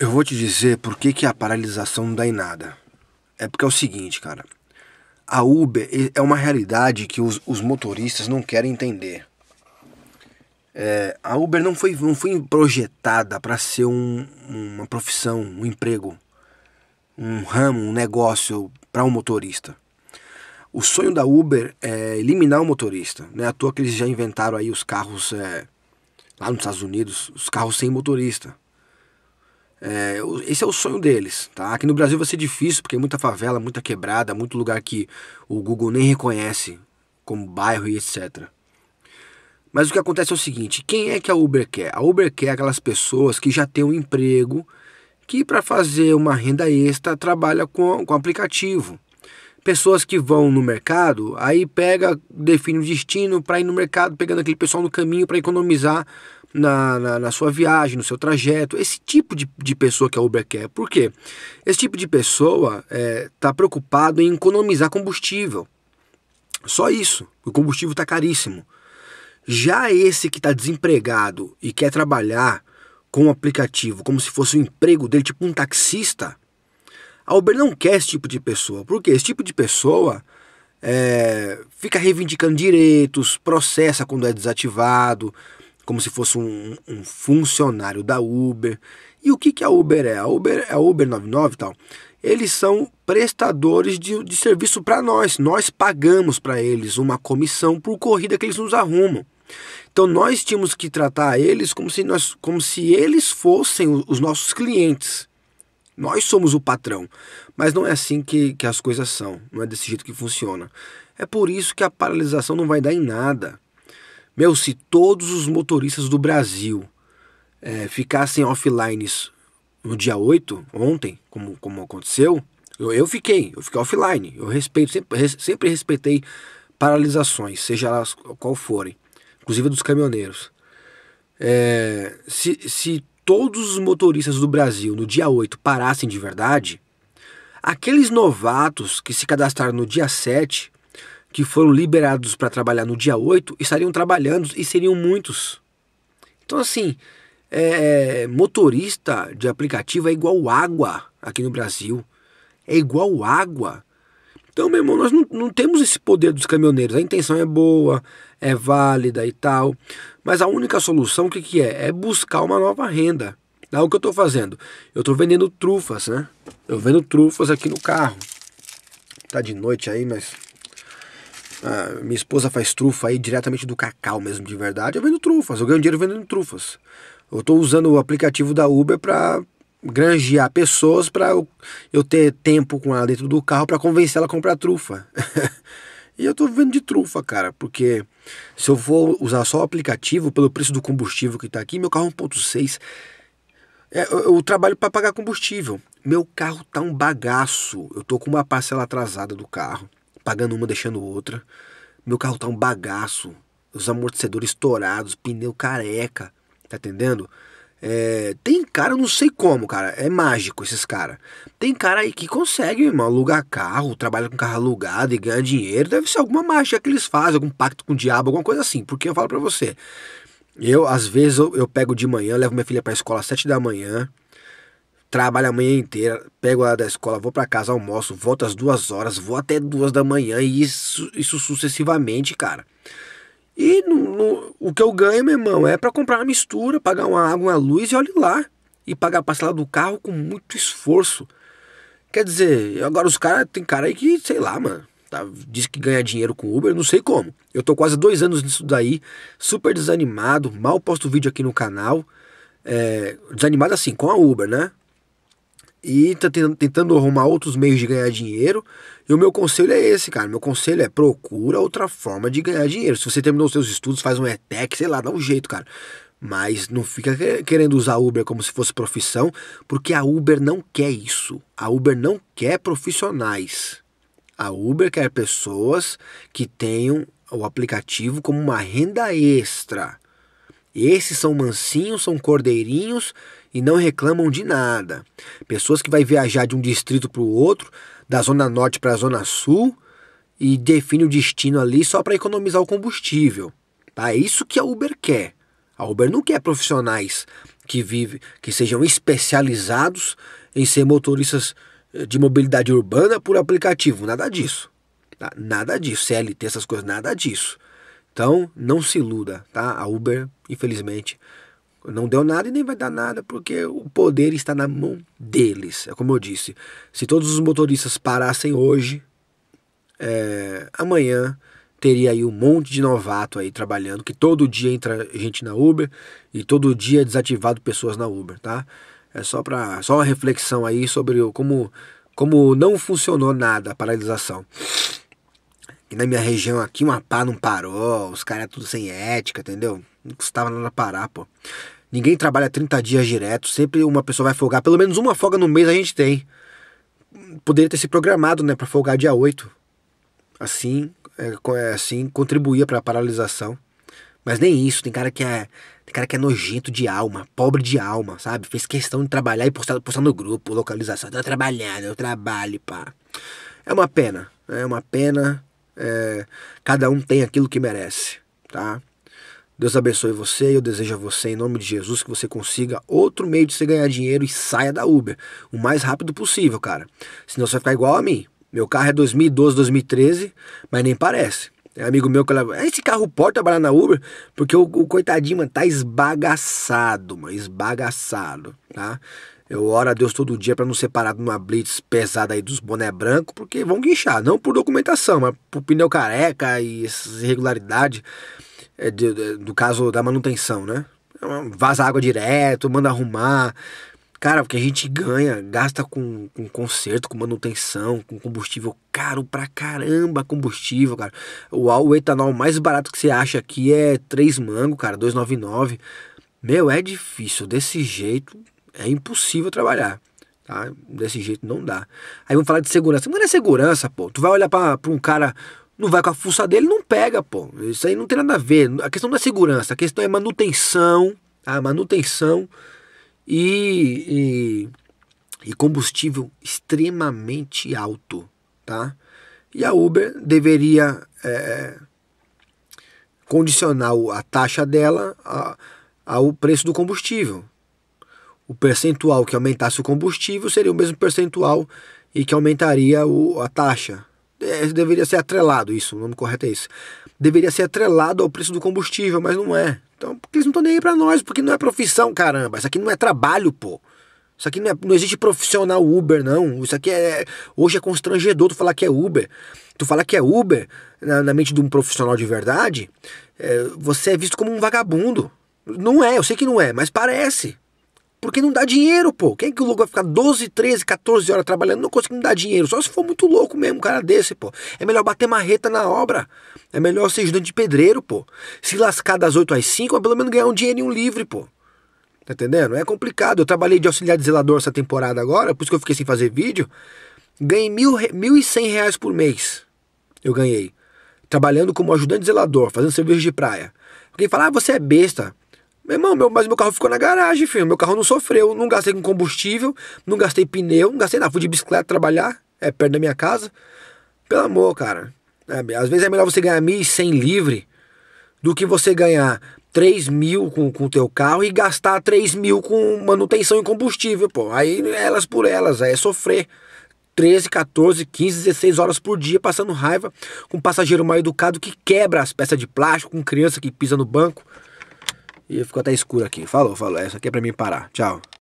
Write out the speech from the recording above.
Eu vou te dizer por que, que a paralisação não dá em nada. É porque é o seguinte, cara. A Uber é uma realidade que os, os motoristas não querem entender. É, a Uber não foi, não foi projetada para ser um, uma profissão, um emprego, um ramo, um negócio para um motorista. O sonho da Uber é eliminar o motorista. Não é à toa que eles já inventaram aí os carros é, lá nos Estados Unidos, os carros sem motorista. É, esse é o sonho deles, tá? Aqui no Brasil vai ser difícil, porque é muita favela, muita quebrada, muito lugar que o Google nem reconhece como bairro e etc. Mas o que acontece é o seguinte, quem é que é a Uber quer? A Uber quer é aquelas pessoas que já têm um emprego, que para fazer uma renda extra trabalha com, com aplicativo. Pessoas que vão no mercado, aí pega, define o destino para ir no mercado, pegando aquele pessoal no caminho para economizar na, na, na, sua viagem, no seu trajeto. Esse tipo de, de pessoa que a Uber quer. Por quê? Esse tipo de pessoa está é, tá preocupado em economizar combustível. Só isso. O combustível está caríssimo. Já esse que está desempregado e quer trabalhar com um aplicativo como se fosse um emprego dele, tipo um taxista, a Uber não quer esse tipo de pessoa. porque Esse tipo de pessoa é, fica reivindicando direitos, processa quando é desativado, como se fosse um, um, funcionário da Uber. E o que, que a Uber é? A Uber é a Uber 99 e tal. Eles são prestadores de, de serviço para nós. Nós pagamos para eles uma comissão por corrida que eles nos arrumam. Então nós tínhamos que tratar eles como se, nós, como se eles fossem os nossos clientes. Nós somos o patrão. Mas não é assim que, que as coisas são. Não é desse jeito que funciona. É por isso que a paralisação não vai dar em nada. Meu, se todos os motoristas do Brasil é, ficassem offlines no dia 8, ontem, como, como aconteceu, eu, eu fiquei, eu fiquei offline. Eu respeito, sempre, res, sempre respeitei paralisações, seja elas qual forem, inclusive dos caminhoneiros. É, se, se todos os motoristas do Brasil no dia 8 parassem de verdade, aqueles novatos que se cadastraram no dia 7 que foram liberados para trabalhar no dia 8 estariam trabalhando e seriam muitos. Então, assim, é, é, motorista de aplicativo é igual água aqui no Brasil. É igual água. Então, meu irmão, nós não, não temos esse poder dos caminhoneiros. A intenção é boa, é válida e tal. Mas a única solução, o que, que é? É buscar uma nova renda. Ah, o que eu estou fazendo? Eu estou vendendo trufas, né? Eu vendo trufas aqui no carro. Tá de noite aí, mas ah, minha esposa faz trufa aí diretamente do cacau mesmo, de verdade. Eu vendo trufas, eu ganho dinheiro vendendo trufas. Eu estou usando o aplicativo da Uber para granjear pessoas para eu, eu, ter tempo com ela dentro do carro para convencer ela a comprar trufa. e eu estou vivendo de trufa, cara, porque se eu for usar só o aplicativo pelo preço do combustível que está aqui, meu carro 1.6 é, é, eu, eu trabalho para pagar combustível. Meu carro tá um bagaço. Eu tô com uma parcela atrasada do carro pagando uma, deixando outra. Meu carro tá um bagaço, os amortecedores estourados, pneu careca, tá entendendo? É, tem cara, não sei como, cara, é mágico esses cara. Tem cara aí que consegue, irmão, alugar carro, trabalha com carro alugado e ganha dinheiro. Deve ser alguma mágica que eles fazem, algum pacto com o diabo, alguma coisa assim. Porque eu falo pra você, eu, às vezes, eu, eu pego de manhã, levo minha filha pra escola às sete da manhã, Trabalho a manhã inteira, pego ela da escola, vou para casa, almoço, volto às duas horas, vou até duas da manhã e isso, isso sucessivamente, cara. E no, no, o que eu ganho, meu irmão, é para comprar uma mistura, pagar uma água, uma luz e olhe lá. E pagar a parcela do carro com muito esforço. Quer dizer, agora os caras, tem cara aí que, sei lá, mano, tá, diz que ganha dinheiro com Uber, não sei como. Eu tô quase dois anos nisso daí, super desanimado, mal posto vídeo aqui no canal. É, desanimado assim, com a Uber, né? e tá tentando arrumar outros meios de ganhar dinheiro. E o meu conselho é esse, cara. Meu conselho é procura outra forma de ganhar dinheiro. Se você terminou os seus estudos, faz um ETEC, sei lá, dá um jeito, cara. Mas não fica querendo usar a Uber como se fosse profissão, porque a Uber não quer isso. A Uber não quer profissionais. A Uber quer pessoas que tenham o aplicativo como uma renda extra. Esses são mansinhos, são cordeirinhos e não reclamam de nada. Pessoas que vai viajar de um distrito para o outro, da zona norte para a zona sul e define o destino ali só para economizar o combustível. Tá? É isso que a Uber quer. A Uber não quer profissionais que vive, que sejam especializados em ser motoristas eh, de mobilidade urbana por aplicativo, nada disso. Tá? Nada disso, CLT, essas coisas, nada disso. Então, não se iluda, tá? A Uber, infelizmente, não deu nada e nem vai dar nada, porque o poder está na mão deles. É como eu disse: se todos os motoristas parassem hoje, é, amanhã teria aí um monte de novato aí trabalhando, que todo dia entra gente na Uber e todo dia é desativado pessoas na Uber, tá? É só para só uma reflexão aí sobre como como não funcionou nada a paralisação. E na minha região aqui, uma pá não parou, os caras é tudo sem ética, entendeu? Não custava nada parar, pô. Ninguém trabalha 30 dias direto, sempre uma pessoa vai folgar. Pelo menos uma folga no mês a gente tem. Poderia ter se programado, né, para folgar dia 8. Assim, é, é, assim contribuía para a paralisação. Mas nem isso, tem cara que é tem cara que é nojento de alma, pobre de alma, sabe? Fez questão de trabalhar e postar, postar no grupo, localização. Tá trabalhando, eu trabalho, pá. É uma pena, é uma pena. É, cada um tem aquilo que merece, tá? Deus abençoe você e eu desejo a você, em nome de Jesus, que você consiga outro meio de você ganhar dinheiro e saia da Uber o mais rápido possível, cara. Senão você vai ficar igual a mim. Meu carro é 2012, 2013, mas nem parece. É amigo meu que ela. Ah, esse carro pode trabalhar na Uber, porque o, o, coitadinho, mano, tá esbagaçado, mano, esbagaçado, tá? Eu oro a Deus todo dia para não ser parado numa blitz pesada aí dos boné branco, porque vão guinchar, não por documentação, mas por pneu careca e essas irregularidades. É, de, de, do caso da manutenção, né? É vaza água direto, manda arrumar. Cara, porque a gente ganha, gasta com, com conserto, com manutenção, com combustível caro pra caramba combustível, cara. O, o etanol mais barato que você acha aqui é 3 mango, cara, 299. Meu, é difícil, desse jeito é impossível trabalhar. Tá? Desse jeito não dá. Aí vamos falar de segurança. Não é segurança, pô. Tu vai olhar para um cara não vai com a fuça dele, não pega, pô. Isso aí não tem nada a ver. A questão da é segurança, a questão é manutenção, a manutenção e, e, e combustível extremamente alto, tá? E a Uber deveria é, condicionar a taxa dela ao preço do combustível. O percentual que aumentasse o combustível seria o mesmo percentual e que aumentaria o, a taxa é, deveria ser atrelado, isso, o nome correto é esse. Deveria ser atrelado ao preço do combustível, mas não é. Então, porque eles não estão nem aí pra nós, porque não é profissão, caramba. Isso aqui não é trabalho, pô. Isso aqui não, é, não existe profissional Uber, não. Isso aqui é. Hoje é constrangedor tu falar que é Uber. Tu falar que é Uber, na, na mente de um profissional de verdade, é, você é visto como um vagabundo. Não é, eu sei que não é, mas parece. Porque não dá dinheiro, pô. Quem é que o louco vai ficar 12, 13, 14 horas trabalhando? Não consegue dar dinheiro. Só se for muito louco mesmo, um cara desse, pô. É melhor bater marreta na obra. É melhor ser ajudante de pedreiro, pô. Se lascar das 8 às 5, mas é pelo menos ganhar um dinheirinho livre, pô. Tá entendendo? É complicado. Eu trabalhei de auxiliar de zelador essa temporada agora, por isso que eu fiquei sem fazer vídeo. Ganhei mil, mil e cem reais por mês. Eu ganhei. Trabalhando como ajudante de zelador, fazendo serviço de praia. Alguém fala, ah, você é besta. Meu irmão, meu, mas meu carro ficou na garagem, filho. Meu carro não sofreu. Não gastei com combustível, não gastei pneu, não gastei nada. Fui de bicicleta trabalhar, é perto da minha casa. Pelo amor, cara. É, às vezes é melhor você ganhar 1.100 livre do que você ganhar três mil com o teu carro e gastar três mil com manutenção e combustível, pô. Aí elas por elas, aí é sofrer. 13, 14, 15, 16 horas por dia passando raiva com um passageiro mal educado que quebra as peças de plástico, com criança que pisa no banco. E ficou até escuro aqui. Falou, falou. Essa aqui é pra mim parar. Tchau.